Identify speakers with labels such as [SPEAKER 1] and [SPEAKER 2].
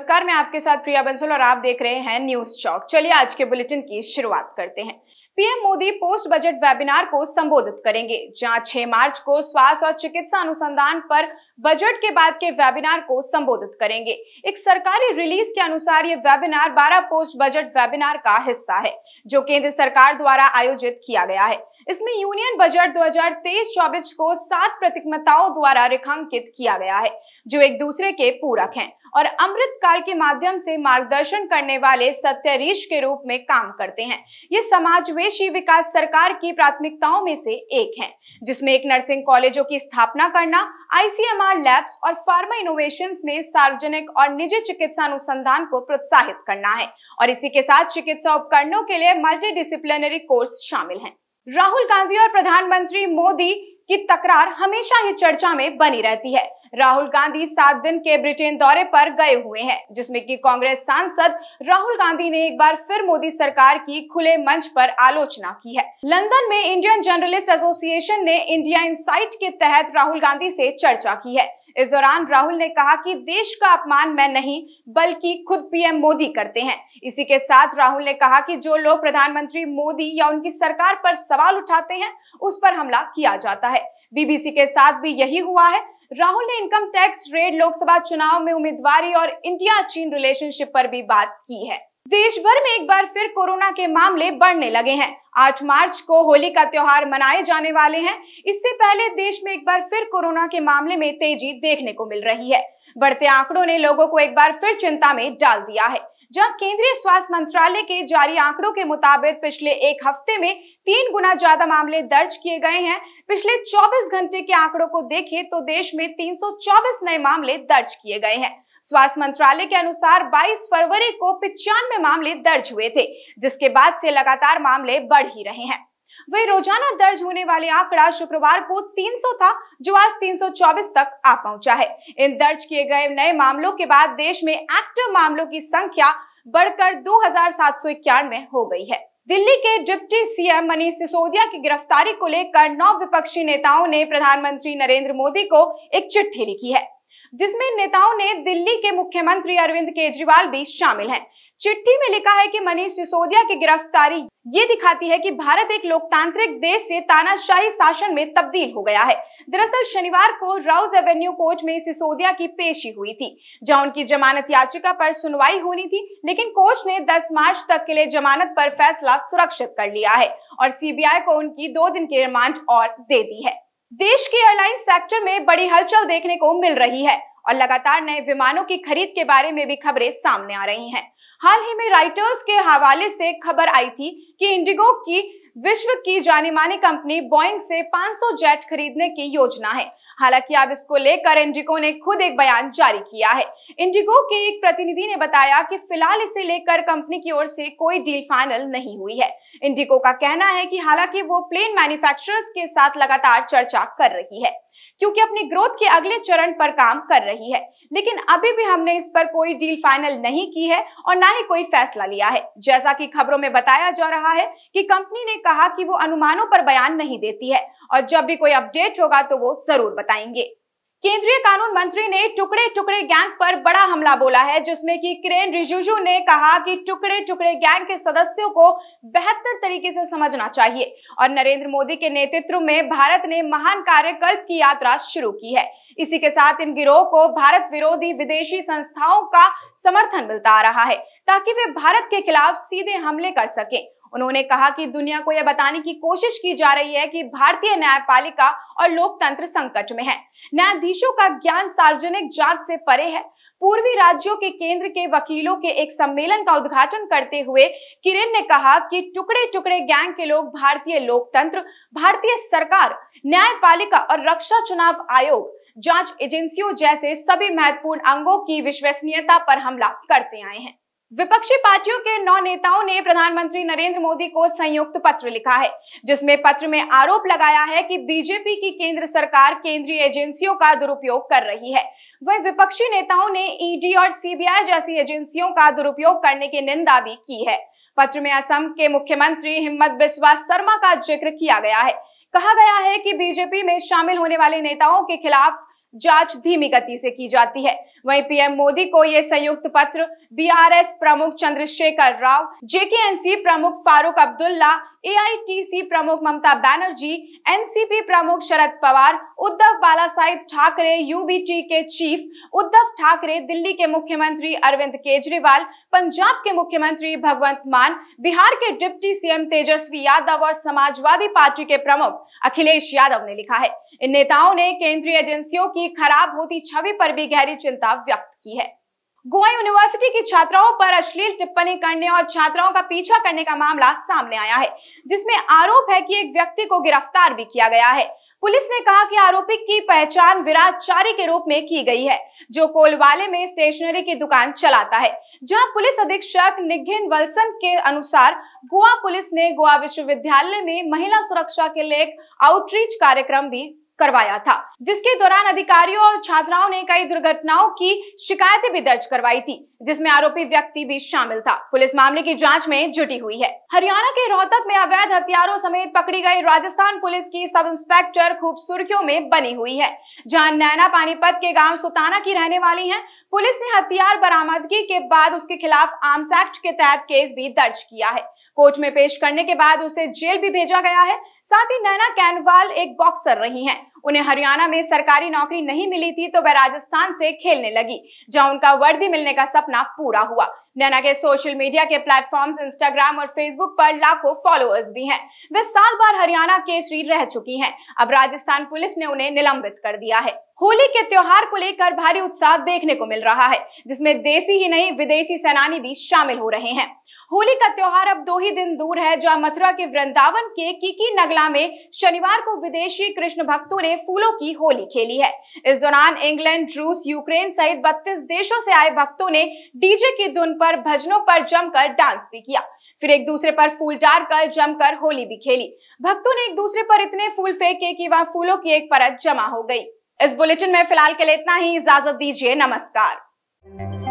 [SPEAKER 1] नमस्कार मैं आपके साथ प्रिया बंसल और आप देख रहे हैं न्यूज चौक चलिए आज के बुलेटिन की शुरुआत करते हैं PM Modi post budget webinar को संबोधित करेंगे जहां 6 मार्च को स्वास्थ्य और चिकित्सा अनुसंधान पर बजट के बाद के वेबिनार को संबोधित करेंगे एक सरकारी रिलीज के अनुसार ये वेबिनार 12 पोस्ट बजट वेबिनार का हिस्सा है जो केंद्र सरकार द्वारा आयोजित किया गया है इसमें यूनियन बजट 2023-24 को सात प्रतिमताओं द्वारा रेखांकित किया गया है जो एक दूसरे के पूरक हैं और अमृत काल के माध्यम से मार्गदर्शन करने वाले सत्यरीश के रूप में काम करते हैं ये समाजवेशी विकास सरकार की प्राथमिकताओं में से एक है जिसमें एक नर्सिंग कॉलेजों की स्थापना करना आईसीएमआर लैब्स और फार्मा इनोवेशन में सार्वजनिक और निजी चिकित्सा अनुसंधान को प्रोत्साहित करना है और इसी के साथ चिकित्सा उपकरणों के लिए मल्टी डिसिप्लिनरी कोर्स शामिल हैं राहुल गांधी और प्रधानमंत्री मोदी की तकरार हमेशा ही चर्चा में बनी रहती है राहुल गांधी सात दिन के ब्रिटेन दौरे पर गए हुए हैं जिसमें कि कांग्रेस सांसद राहुल गांधी ने एक बार फिर मोदी सरकार की खुले मंच पर आलोचना की है लंदन में इंडियन जर्नलिस्ट एसोसिएशन ने इंडिया इनसाइट के तहत राहुल गांधी से चर्चा की है इस दौरान राहुल ने कहा कि देश का अपमान मैं नहीं बल्कि खुद पीएम मोदी करते हैं इसी के साथ राहुल ने कहा कि जो लोग प्रधानमंत्री मोदी या उनकी सरकार पर सवाल उठाते हैं उस पर हमला किया जाता है बीबीसी के साथ भी यही हुआ है राहुल ने इनकम टैक्स रेड लोकसभा चुनाव में उम्मीदवारी और इंडिया चीन रिलेशनशिप पर भी बात की है देश भर में एक बार फिर कोरोना के मामले बढ़ने लगे हैं आठ मार्च को होली का त्योहार मनाए जाने वाले हैं इससे पहले देश में एक बार फिर कोरोना के मामले में तेजी देखने को मिल रही है बढ़ते आंकड़ों ने लोगों को एक बार फिर चिंता में डाल दिया है जहां केंद्रीय स्वास्थ्य मंत्रालय के जारी आंकड़ों के मुताबिक पिछले एक हफ्ते में तीन गुना ज्यादा मामले दर्ज किए गए हैं पिछले 24 घंटे के आंकड़ों को देखें तो देश में 324 नए मामले दर्ज किए गए हैं स्वास्थ्य मंत्रालय के अनुसार 22 फरवरी को पिचानवे मामले दर्ज हुए थे जिसके बाद से लगातार मामले बढ़ ही रहे हैं वही रोजाना दर्ज होने वाले आंकड़ा शुक्रवार को 300 था जो आज 324 तक आ पहुंचा है इन दर्ज किए गए नए मामलों के बाद देश में एक्टिव मामलों की संख्या बढ़कर दो हो गई है दिल्ली के डिप्टी सीएम मनीष सिसोदिया की गिरफ्तारी को लेकर नौ विपक्षी नेताओं ने प्रधानमंत्री नरेंद्र मोदी को एक चिट्ठी लिखी है जिसमें नेताओं ने दिल्ली के मुख्यमंत्री अरविंद केजरीवाल भी शामिल हैं। चिट्ठी में लिखा है कि मनीष सिसोदिया की गिरफ्तारी ये दिखाती है कि भारत एक लोकतांत्रिक देश से तानाशाही शासन में तब्दील हो गया है दरअसल शनिवार को राउज एवेन्यू कोर्ट में सिसोदिया की पेशी हुई थी जहां उनकी जमानत याचिका पर सुनवाई होनी थी लेकिन कोर्ट ने 10 मार्च तक के लिए जमानत पर फैसला सुरक्षित कर लिया है और सीबीआई को उनकी दो दिन की रिमांड और दे दी है देश के एयरलाइन सेक्टर में बड़ी हलचल देखने को मिल रही है और लगातार नए विमानों की खरीद के बारे में भी खबरें सामने आ रही हैं। हाल ही में राइटर्स के हवाले से खबर आई थी कि इंडिगो की विश्व की जानी मानी कंपनी बोइंग से 500 जेट खरीदने की योजना है हालांकि अब इसको लेकर इंडिगो ने खुद एक बयान जारी किया है इंडिगो के एक प्रतिनिधि ने बताया कि फिलहाल इसे लेकर कंपनी की ओर से कोई डील फाइनल नहीं हुई है इंडिगो का कहना है कि हालांकि वो प्लेन मैन्युफैक्चरर्स के साथ लगातार चर्चा कर रही है क्योंकि अपनी ग्रोथ के अगले चरण पर काम कर रही है लेकिन अभी भी हमने इस पर कोई डील फाइनल नहीं की है और ना ही कोई फैसला लिया है जैसा कि खबरों में बताया जा रहा है कि कंपनी ने कहा कि वो अनुमानों पर बयान नहीं देती है और जब भी कोई अपडेट होगा तो वो जरूर बताएंगे केंद्रीय कानून मंत्री ने टुकड़े टुकड़े गैंग पर बड़ा हमला बोला है जिसमें कि किरेन रिजिजू ने कहा कि टुकड़े टुकड़े गैंग के सदस्यों को बेहतर तरीके से समझना चाहिए और नरेंद्र मोदी के नेतृत्व में भारत ने महान कार्यकल्प की यात्रा शुरू की है इसी के साथ इन गिरोह को भारत विरोधी विदेशी संस्थाओं का समर्थन मिलता आ रहा है ताकि वे भारत के खिलाफ सीधे हमले कर सकें उन्होंने कहा कि दुनिया को यह बताने की कोशिश की जा रही है कि भारतीय न्यायपालिका और लोकतंत्र संकट में है न्यायाधीशों का ज्ञान सार्वजनिक जांच से परे है पूर्वी राज्यों के केंद्र के वकीलों के एक सम्मेलन का उद्घाटन करते हुए किरण ने कहा कि टुकड़े टुकड़े गैंग के लोग भारतीय लोकतंत्र भारतीय सरकार न्यायपालिका और रक्षा चुनाव आयोग जांच एजेंसियों जैसे सभी महत्वपूर्ण अंगों की विश्वसनीयता पर हमला करते आए हैं विपक्षी पार्टियों के नौ नेताओं ने प्रधानमंत्री नरेंद्र मोदी को संयुक्त पत्र लिखा है जिसमें पत्र में आरोप लगाया है कि बीजेपी की केंद्र सरकार केंद्रीय एजेंसियों का दुरुपयोग कर रही है वही विपक्षी नेताओं ने ईडी और सीबीआई जैसी एजेंसियों का दुरुपयोग करने की निंदा भी की है पत्र में असम के मुख्यमंत्री हिम्मत बिस्वा शर्मा का जिक्र किया गया है कहा गया है कि बीजेपी में शामिल होने वाले नेताओं के खिलाफ जांच धीमी गति से की जाती है वहीं पीएम मोदी को ये संयुक्त पत्र बीआरएस प्रमुख चंद्रशेखर राव जेकेएनसी प्रमुख फारूक अब्दुल्ला एआईटीसी प्रमुख ममता बनर्जी एनसीपी प्रमुख शरद पवार उद्धव बाला साहिब ठाकरे यूबीटी के चीफ उद्धव ठाकरे दिल्ली के मुख्यमंत्री अरविंद केजरीवाल पंजाब के मुख्यमंत्री भगवंत मान बिहार के डिप्टी सीएम तेजस्वी यादव और समाजवादी पार्टी के प्रमुख अखिलेश यादव ने लिखा है इन नेताओं ने केंद्रीय एजेंसियों की खराब होती छवि पर भी गहरी चिंता व्यक्त की है गोवा यूनिवर्सिटी की छात्राओं पर अश्लील टिप्पणी करने और छात्राओं का पीछा करने का मामला सामने आया है जिसमें आरोप है कि एक व्यक्ति को गिरफ्तार भी किया गया है पुलिस ने कहा कि आरोपी की पहचान चारी के रूप में की गई है जो कोलवाले में स्टेशनरी की दुकान चलाता है जहां पुलिस अधीक्षक निघिन वल्सन के अनुसार गोवा पुलिस ने गोवा विश्वविद्यालय में महिला सुरक्षा के लिए आउटरीच कार्यक्रम भी करवाया था जिसके दौरान अधिकारियों और छात्राओं ने कई दुर्घटनाओं की शिकायतें भी दर्ज करवाई थी जिसमें आरोपी व्यक्ति भी शामिल था पुलिस मामले की जांच में जुटी हुई है हरियाणा के रोहतक में अवैध हथियारों समेत पकड़ी गई राजस्थान पुलिस की सब इंस्पेक्टर खूब सुर्खियों में बनी हुई है जहाँ नैना पानीपत के गाँव सुताना की रहने वाली है पुलिस ने हथियार बरामदगी के बाद उसके खिलाफ आर्म्स एक्ट के तहत केस भी दर्ज किया है कोर्ट में पेश करने के बाद उसे जेल भी भेजा गया है साथ ही नैना कैनवाल एक बॉक्सर रही हैं उन्हें हरियाणा में सरकारी नौकरी नहीं मिली थी तो वह राजस्थान से खेलने लगी जहां उनका वर्दी मिलने का सपना पूरा हुआ नैना के सोशल मीडिया के प्लेटफॉर्म्स इंस्टाग्राम और फेसबुक पर लाखों फॉलोअर्स भी हैं वे साल बार हरियाणा केसरी रह चुकी हैं अब राजस्थान पुलिस ने उन्हें निलंबित कर दिया है होली के त्योहार को लेकर भारी उत्साह देखने को मिल रहा है जिसमें देसी ही नहीं विदेशी सेनानी भी शामिल हो रहे हैं होली का त्योहार अब दो ही दिन दूर है जहां मथुरा के वृंदावन के कीकी नगला में शनिवार को विदेशी कृष्ण भक्तों ने फूलों की होली खेली है इस दौरान इंग्लैंड रूस यूक्रेन सहित बत्तीस देशों से आए भक्तों ने डीजे की धुन पर भजनों पर जमकर डांस भी किया फिर एक दूसरे पर फूल डार कर जमकर होली भी खेली भक्तों ने एक दूसरे पर इतने फूल फेंके कि वहां फूलों की एक परत जमा हो गई इस बुलेटिन में फिलहाल के लिए इतना ही इजाजत दीजिए नमस्कार